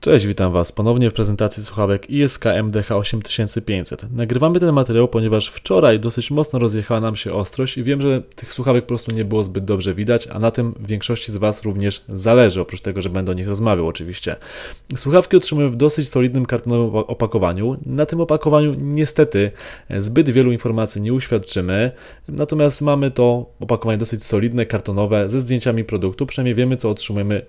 Cześć, witam Was ponownie w prezentacji słuchawek ISKM DH 8500 Nagrywamy ten materiał, ponieważ wczoraj dosyć mocno rozjechała nam się ostrość i wiem, że tych słuchawek po prostu nie było zbyt dobrze widać, a na tym większości z Was również zależy, oprócz tego, że będę o nich rozmawiał oczywiście. Słuchawki otrzymujemy w dosyć solidnym kartonowym opakowaniu. Na tym opakowaniu niestety zbyt wielu informacji nie uświadczymy, natomiast mamy to opakowanie dosyć solidne, kartonowe, ze zdjęciami produktu, przynajmniej wiemy co otrzymujemy,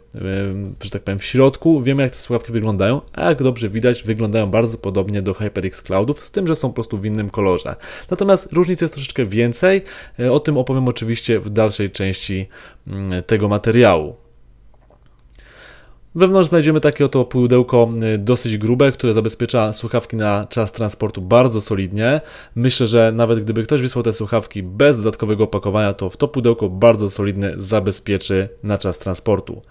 że tak powiem, w środku, wiemy jak te słuchawki słuchawki wyglądają, a jak dobrze widać, wyglądają bardzo podobnie do HyperX Cloudów, z tym, że są po prostu w innym kolorze. Natomiast różnic jest troszeczkę więcej, e, o tym opowiem oczywiście w dalszej części mm, tego materiału. Wewnątrz znajdziemy takie oto pudełko e, dosyć grube, które zabezpiecza słuchawki na czas transportu bardzo solidnie. Myślę, że nawet gdyby ktoś wysłał te słuchawki bez dodatkowego opakowania, to w to pudełko bardzo solidne zabezpieczy na czas transportu.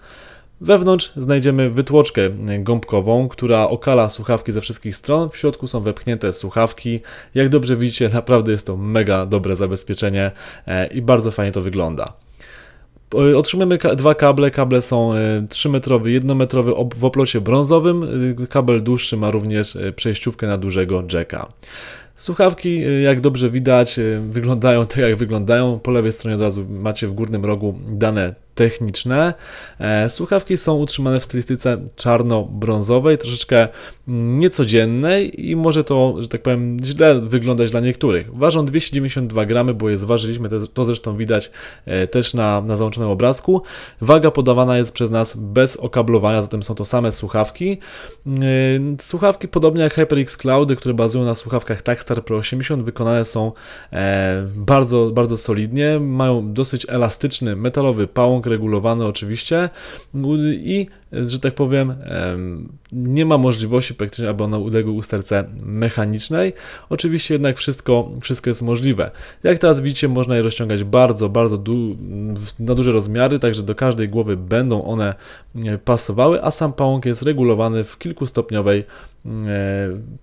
Wewnątrz znajdziemy wytłoczkę gąbkową, która okala słuchawki ze wszystkich stron. W środku są wepchnięte słuchawki. Jak dobrze widzicie, naprawdę jest to mega dobre zabezpieczenie e, i bardzo fajnie to wygląda. E, otrzymujemy dwa kable. Kable są 3-metrowy, e, 1-metrowy w oplocie brązowym. Kabel dłuższy ma również przejściówkę na dużego jacka. Słuchawki, jak dobrze widać, wyglądają tak jak wyglądają. Po lewej stronie od razu macie w górnym rogu dane techniczne. E, słuchawki są utrzymane w stylistyce czarno-brązowej, troszeczkę mm, niecodziennej i może to, że tak powiem, źle wyglądać dla niektórych. Ważą 292 gramy, bo je zważyliśmy, to zresztą widać e, też na, na załączonym obrazku. Waga podawana jest przez nas bez okablowania, zatem są to same słuchawki. E, słuchawki podobnie jak HyperX Cloudy, które bazują na słuchawkach Takstar Pro 80, wykonane są bardzo, bardzo solidnie, mają dosyć elastyczny metalowy pałąk regulowane oczywiście i, że tak powiem, nie ma możliwości praktycznie, aby ona uległa usterce mechanicznej. Oczywiście jednak wszystko, wszystko jest możliwe. Jak teraz widzicie, można je rozciągać bardzo, bardzo du- na duże rozmiary, także do każdej głowy będą one e, pasowały, a sam pałąk jest regulowany w kilkustopniowej, e,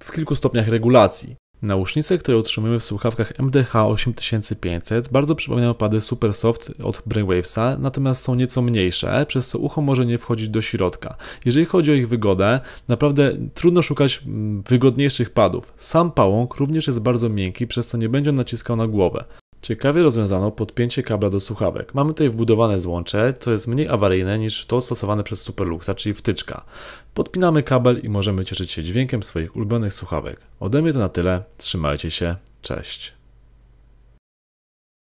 w kilku stopniach regulacji. Nausznice, które otrzymujemy w słuchawkach MDH8500 bardzo przypominają pady Supersoft od Brainwavesa, natomiast są nieco mniejsze, przez co ucho może nie wchodzić do środka. Jeżeli chodzi o ich wygodę, naprawdę trudno szukać mm, wygodniejszych padów. Sam pałąk również jest bardzo miękki, przez co nie będzie on naciskał na głowę. Ciekawie rozwiązano podpięcie kabla do słuchawek. Mamy tutaj wbudowane złącze, co jest mniej awaryjne niż to stosowane przez Superluxa, czyli wtyczka. Podpinamy kabel i możemy cieszyć się dźwiękiem swoich ulubionych słuchawek. Ode mnie to na tyle, trzymajcie się, cześć.